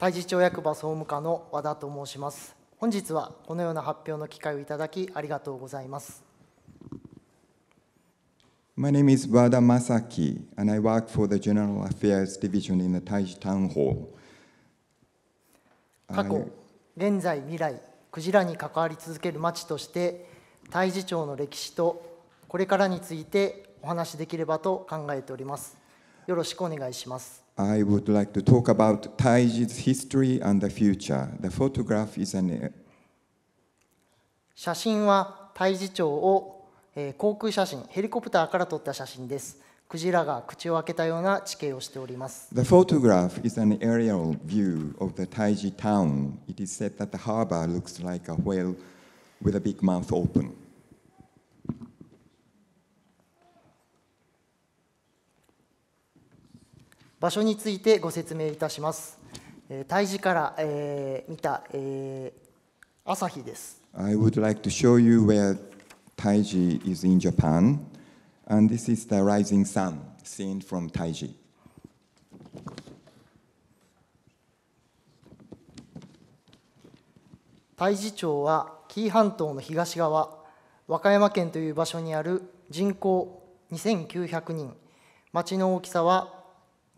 太地町役場総務課の和田と申します本日はこのような発表の機会をいただきありがとうございます My name is Wada Masaki, and I work for the General Affairs Division in the Taiji Town Hall. 過去、現在、未来、クジラに関わり続ける町として、太地町の歴史とこれからについてお話しできればと考えております。よろしくお願いします。I would like to talk about Taiji's history and the future. The photograph is an 写真は胎児町を、えー、航空写真、ヘリコプターから撮った写真です。クジラが口を開けたような地形をしております。The photograph is an aerial view of the Taiji town. It is said that the harbor looks like a whale with a big mouth open. 場所についてご説明いたします。えー、胎児から、えー、見た、えー、朝日です。I would like to show you where Taiji is in Japan, and this is the rising sun seen from Taiji. タイジ町は紀伊半島の東側和歌山県という場所にある人口2900人町の大きさは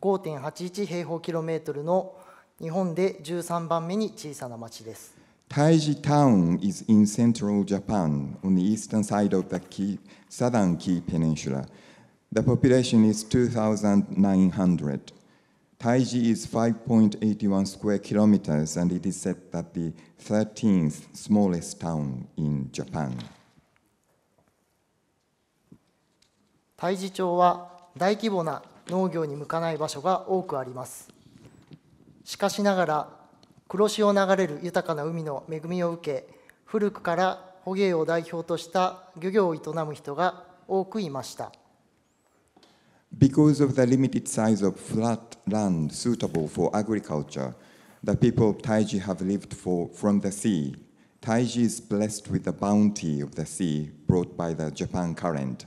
5.81平方キロメートルの日本で13番目に小さな町です。Taiji Town is in central Japan on the eastern side of the Key, southern Key Peninsula. The population is 2,900. Taiji is 5.81 square kilometers and it is said that the 13th smallest town in Japan. 大治町は大規模な農業に向かない場所が多くありますしかしながら黒潮流れる豊かな海の恵みを受け古くから捕鯨を代表とした漁業を営む人が多くいました Because of the limited size of flat land suitable for agriculture, the people of Taiji have lived for, from the sea. Taiji is blessed with the bounty of the sea brought by the Japan current.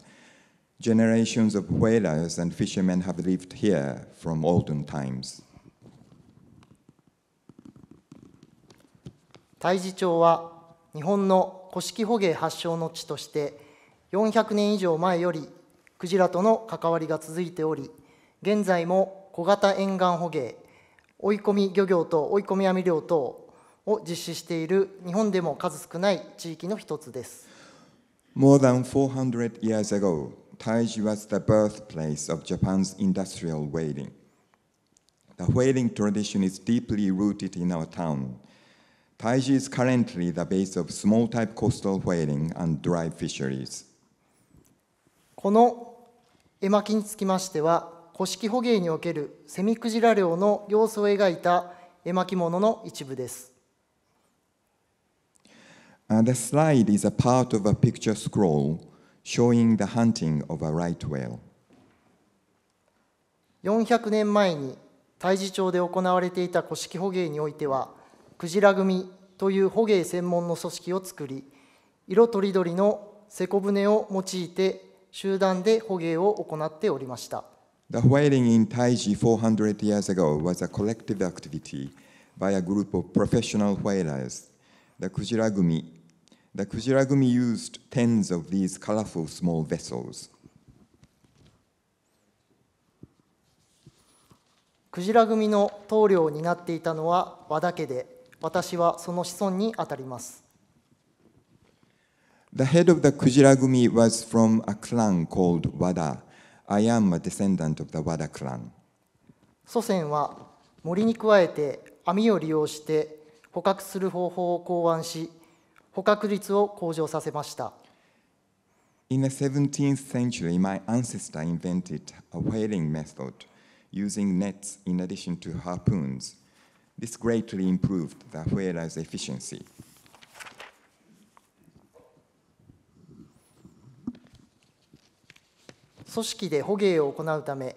Generations of whalers and fishermen have lived here from olden times. 太地町は日本の古式捕鯨発祥の地として400年以上前よりクジラとの関わりが続いており現在も小型沿岸捕鯨追い込み漁業と追い込み網漁等を実施している日本でも数少ない地域の一つです。More than 400 years ago, Taiji was the birthplace of Japan's industrial whaling. The whaling tradition is deeply rooted in our town. Taiji is currently the base of small type coastal whaling and dry fisheries. この絵巻につきましては、古式捕鯨におけるセミクジラ漁の様子を描いた絵巻物の一部です。Uh, the slide is a part of a picture scroll showing the hunting of a right whale. 400年前に太治町で行われていた古式捕鯨においてはクジラ組という捕鯨専門の組織を作り色とりどりの瀬古船を用いて集団で捕鯨を行っておりました。The whaling in Taiji 400 years ago was a collective activity by a group of professional whalers, the k u j i r a g The Kuchiragumi used tens of these colorful small vessels. クジラ組の棟梁を担っていたのは和田家で、私はその子孫にあたります。The head of the Kujira Gumi was from a clan called Wada. I am a descendant of the Wada clan. 祖先は森に加えて網を利用して捕獲する方法を考案し、捕獲率を向上させました。In the 17th century, my ancestor invented a whaling method using nets in addition to harpoons. This greatly improved the whaler's efficiency. 組織で捕鯨を行うため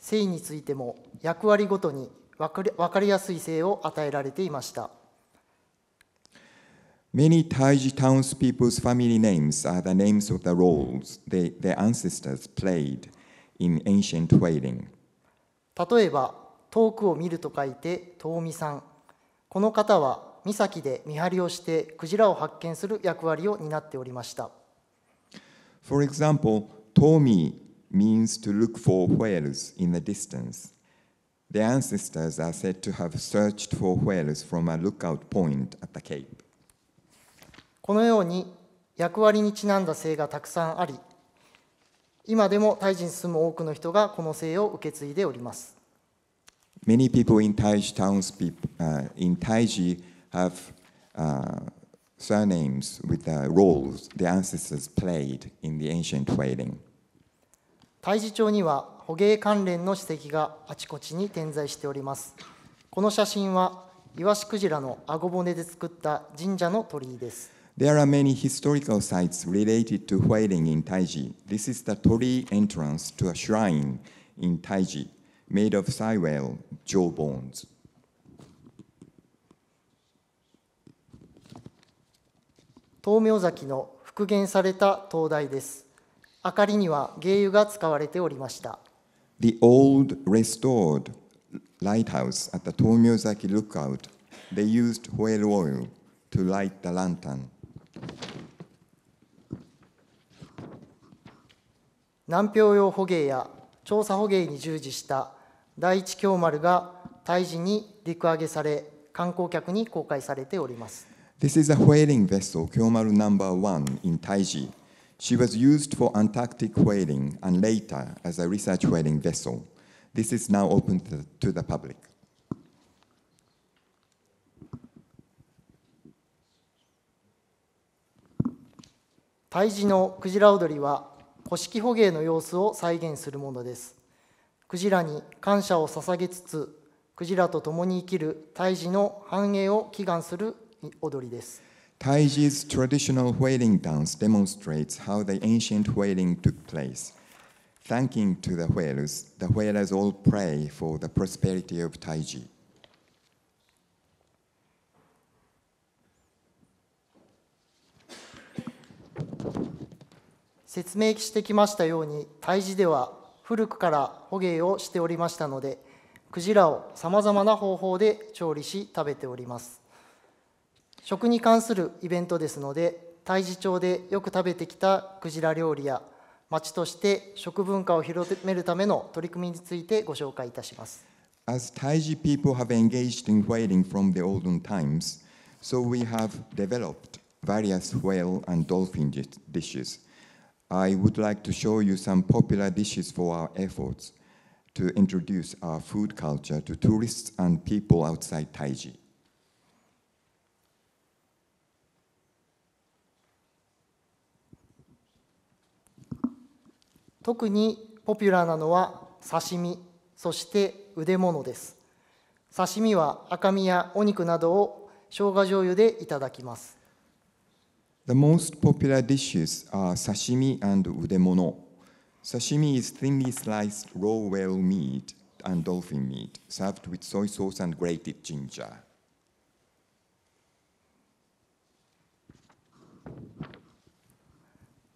性についても役割ごとに分かりやすい性を与えられていました。Many Taiji townspeople's family names are the names of the roles they, their ancestors played in ancient whaling. 例えば、遠くを見ると書いて遠見さん。この方は岬で見張りをしてクジラを発見する役割を担っておりました。For example, Tomi means to look for whales in the distance. Their ancestors are said to have searched for whales from a lookout point at the Cape. このように役割にちなんだ姓がたくさんあり今でもタイ人に住む多くの人がこの姓を受け継いでおります Many people in Taiji townspeople、uh, in Taiji have、uh, surnames with the roles the ancestors played in the ancient whaling. 太地町には捕鯨関連の史跡があちこちに点在しております。この写真はイワシクジラの顎骨で作った神社の鳥居です。There are many historical sites related to whaling in Taiji. This is the torii entrance to a shrine in Taiji made of sea whale jaw bones. The old restored lighthouse at the Tomyozaki lookout, they used whale oil to light the lantern. 南平洋捕鯨や調査捕鯨に従事した第一京丸が胎児に陸揚げされ観光客に公開されております。This is a whaling vessel, Kyomaru n o n in Taiji. She was used for Antarctic whaling and later as a research whaling vessel. This is now open to the public. 胎児のクジラ踊りは古式捕鯨の様子を再現するものですクジラに感謝を捧げつつクジラと共に生きる胎児の繁栄を祈願する踊りです Taiji's traditional whaling dance demonstrates how the ancient whaling took place. Thanking to the whalers, the whalers all pray for the prosperity of Taiji. 説明してきましたように胎児では古くから捕鯨をしておりましたのでクジラをさまざまな方法で調理し食べております食に関するイベントですので胎児町でよく食べてきたクジラ料理や町として食文化を広めるための取り組みについてご紹介いたします。As Taiji people have engaged in whaling from the olden times, so we have developed various whale and dolphin dishes. I would like to show you some popular dishes for our efforts to introduce our food culture to tourists and people outside Taiji. 特にポピュラーなのは刺身そして腕物です刺身は赤身やお肉などを生姜醤油でいただきます The most popular dishes are sashimi and udemono. Sashimi is thinly sliced raw whale meat and dolphin meat, served with soy sauce and grated ginger.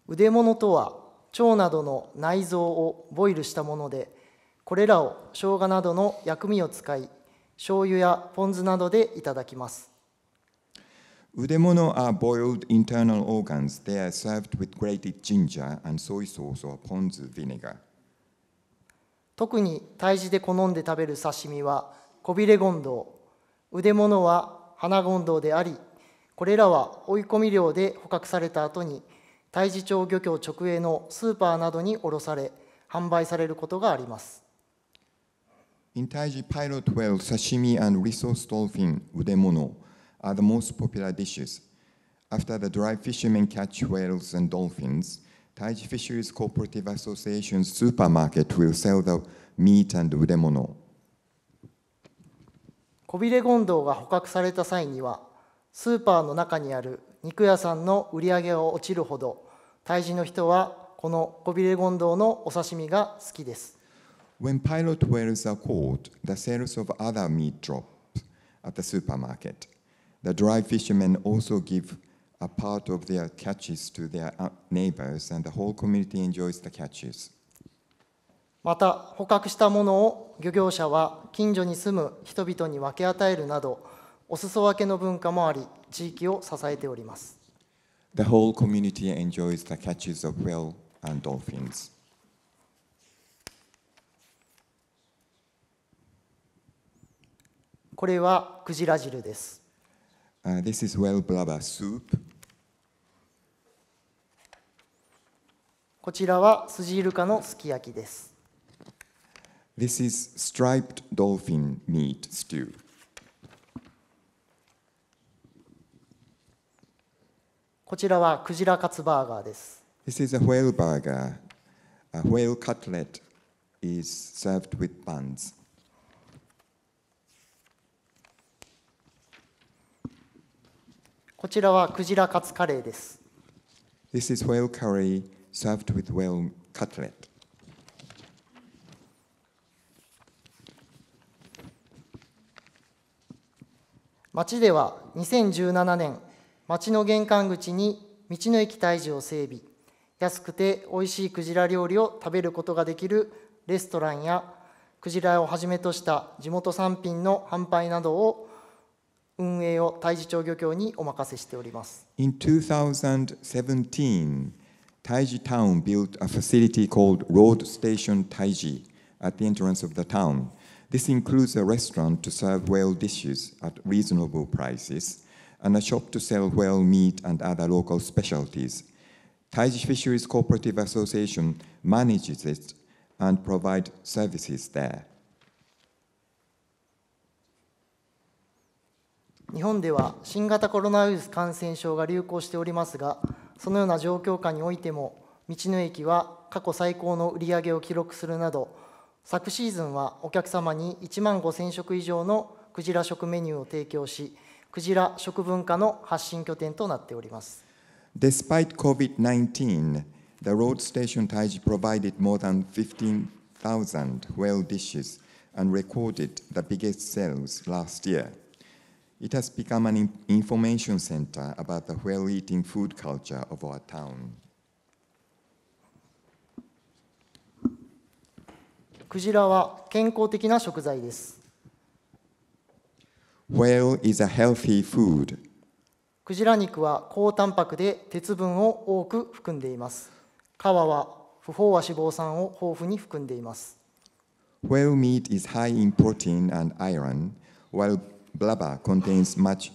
腕物とは腸などの内臓をボイルしたものでこれらを生姜などの薬味を使い醤油やポン酢などでいただきます Udemono are boiled internal organs. They are served with grated ginger and soy sauce or ponzu vinegar. 特に胎児で好んで食べる刺身はこびれ権藤、腕物は花権藤であり、これらは追い込み漁で捕獲された後に、胎児町漁協直営のスーパーなどに卸され、販売されることがあります。In Taiji Pilot Well, sashimi and resource dolphin, 腕物。are the most popular dishes. After the dry fishermen catch whales and dolphins, Taiji Fisheries Cooperative Association's supermarket will sell the meat and uremono. コビレゴンドウが捕獲された際には、スーパーの中にある肉屋さんの売り上げが落ちるほど、タイ人の人はこのコビレゴンドウのお刺身が好きです。When pilot whales are caught, the sales of other meat drop at the supermarket. The dry fishermen also give a part of their catches to their neighbors, and the whole community enjoys the catches. また捕獲したものを漁業者は近所に住む人々に分け与えるなどお裾分けの文化もあり地域を支えております The whole community enjoys the catches of whale and dolphins. これはクジラ汁です Uh, this is well blubber soup. こちらはスジイルカのすき焼きです。This is striped dolphin meat stew. こちらはクジラカツバーガーです。This is a whale burger. A whale cutlet is served with buns. こちらはクジラカツカレーです。This is whale curry served with whale cutlet. 町では2017年、町の玄関口に道の駅退治を整備、安くて美味しいクジラ料理を食べることができるレストランやクジラをはじめとした地元産品の販売などを運営を太地町漁協にお任せしております。In 2017, Taiji Town built a facility called Road Station Taiji at the entrance of the town. This includes a restaurant to serve whale dishes at reasonable prices and a shop to sell whale meat and other local specialties. Taiji Fisheries Cooperative Association manages it and provides services there. 日本では新型コロナウイルス感染症が流行しておりますがそのような状況下においても道の駅は過去最高の売り上げを記録するなど昨シーズンはお客様に1万5000食以上のクジラ食メニューを提供しクジラ食文化の発信拠点となっております Despite COVID-19 The road station Taiji provided more than 15,000 whale dishes and recorded the biggest sales last year It has become an information center about the w e l l e a t i n g food culture of our town. クジラは健康的な食材です。クジラ肉は高タンパクで鉄分を多く含んでいます。皮は不飽和脂肪酸を豊富に含んでいます。Whale meat is high in protein and iron, while blubber contains much、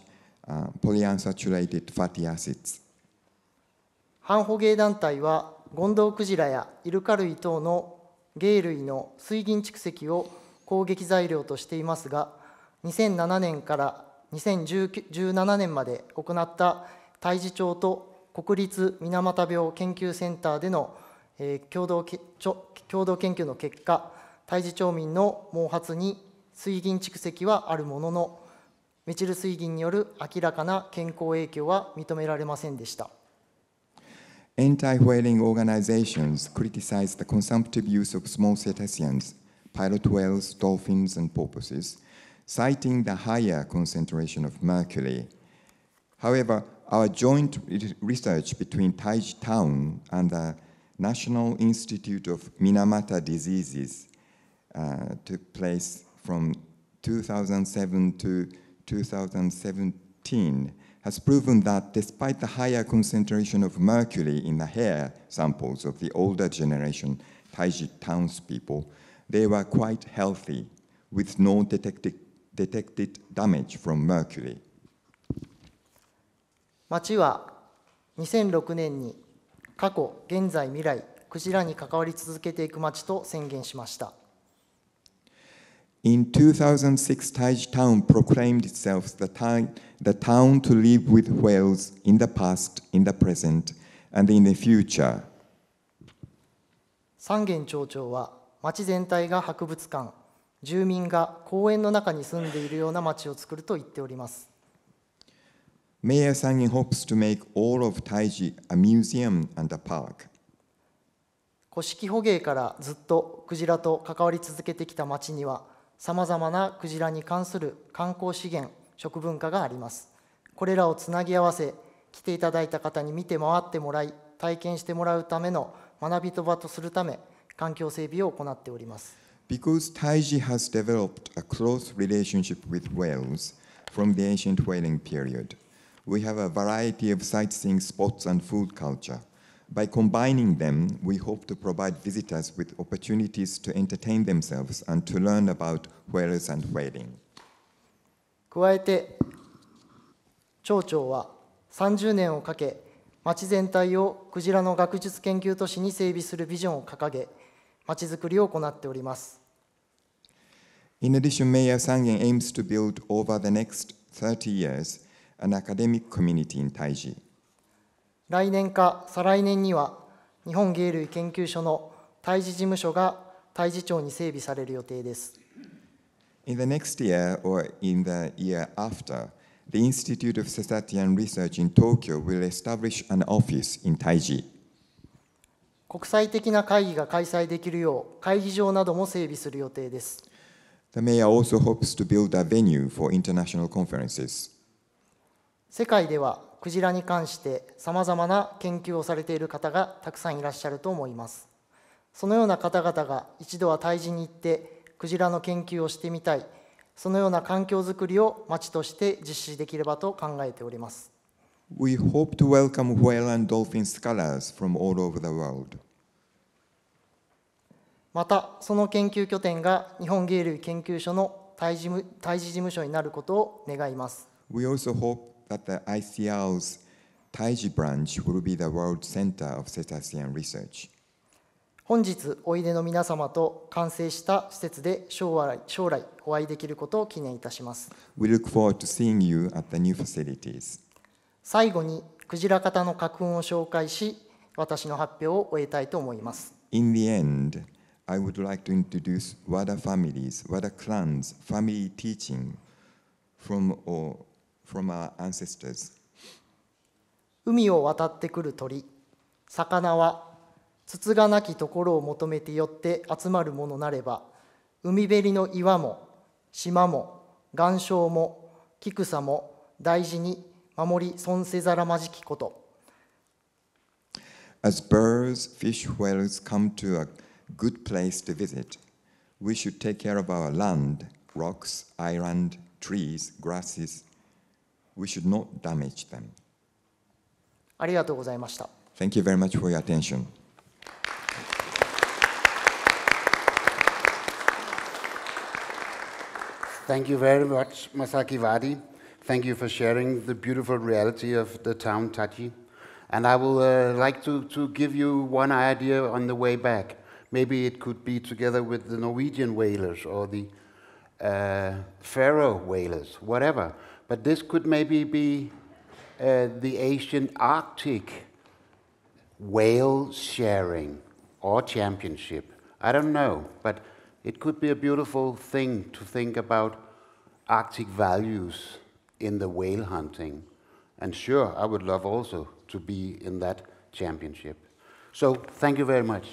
uh, polyunsaturated fatty acids. 半捕鯨団体はゴンドウクジラやイルカ類等の鯨類の水銀蓄積を攻撃材料としていますが2007年から2017年まで行った胎児町と国立水俣病研究センターでの、えー、共同共同研究の結果胎児町民の毛髪に水銀蓄積はあるもののメチル水銀による明らかな健康影響は認められませんでした。Anti-whaling organizations criticize the consumptive use of small cetaceans, pilot whales, dolphins, and porpoises, citing the higher concentration of mercury. However, our joint research between Taiji Town and the National Institute of Minamata Diseases uh, took place from 2007 to 2017 has proven that despite the higher concentration of mercury in the hair samples of the older generation Taiji townspeople, they were quite healthy with no detected, detected damage from mercury. 町は2006年に過去、現在、未来、クジラに関わり続けていく町と宣言しました。In 2006, Taj i Town proclaimed itself the, the town to live with whales in the past, in the present, and in the future. 三元町長は町全体が博物館、住民が公園の中に住んでいるような町を作ると言っております。Mayor Sangin hopes to make all of Taiji a museum and a park. 古式捕鯨からずっとクジラと関わり続けてきた町には、さまざまなクジラに関する観光資源食文化がありますこれらをつなぎ合わせ来ていただいた方に見て回ってもらい体験してもらうための学びと場とするため環境整備を行っております Because Taiji has developed a close relationship with whales from the ancient whaling period, we have a variety of sightseeing spots and food culture. By combining them, we hope to provide visitors with opportunities to entertain themselves and to learn about whales and whaling. 加えて町長は30年をかけ町全体をクジラの学術研究都市に整備するビジョンを掲げ町づくりを行っております。In addition, Mayor Sangen aims to build over the next 30 years an academic community in Taiji. 来年か再来年には日本鯨類研究所の胎児事務所が胎児庁に整備される予定です。In the next year or in the year after, the Institute of Society and Research in Tokyo will establish an office in Taiji. 国際的な会議が開催できるよう会議場なども整備する予定です。The mayor also hopes to build a venue for international conferences. 世界ではクジラに関してさまざまな研究をされている方がたくさんいらっしゃると思いますそのような方々が一度は退治に行ってクジラの研究をしてみたいそのような環境づくりを町として実施できればと考えております We hope to welcome whale and dolphin scholars from all over the world. また、その研究拠点が日本鯨類研究所の胎児事務所になることを願います。We also hope that the ICL's Taiji branch will be the world center of cetacean research. 本日おいでの皆様と完成した施設で将来将来お会いできることを記念いたします。We look forward to seeing you at the new facilities. 最後にクジラ型の格運を紹介し、私の発表を終えたいと思います。In the end, I would like to introduce WADA families, WADA clans, family teaching from all from our ancestors. 海を渡ってくる鳥、魚は、筒がなきところを求めて寄って集まるものなれば、海べりの岩も、島も、岩礁も、木草も、大事に守り損せざらまじきこと。As birds, fish, whales come to a good place to visit, we should take care of our land, rocks, island, trees, grasses, we should not damage them. ありがとうございました。Thank you very much for your attention. Thank you very much, Masaki Wadi. Thank you for sharing the beautiful reality of the town Tachi. And I would uh, like to, to give you one idea on the way back. Maybe it could be together with the Norwegian whalers or the uh, Faroe whalers, whatever. But this could maybe be uh, the Asian Arctic whale sharing or championship. I don't know, but it could be a beautiful thing to think about Arctic values in the whale hunting. And sure, I would love also to be in that championship. So thank you very much.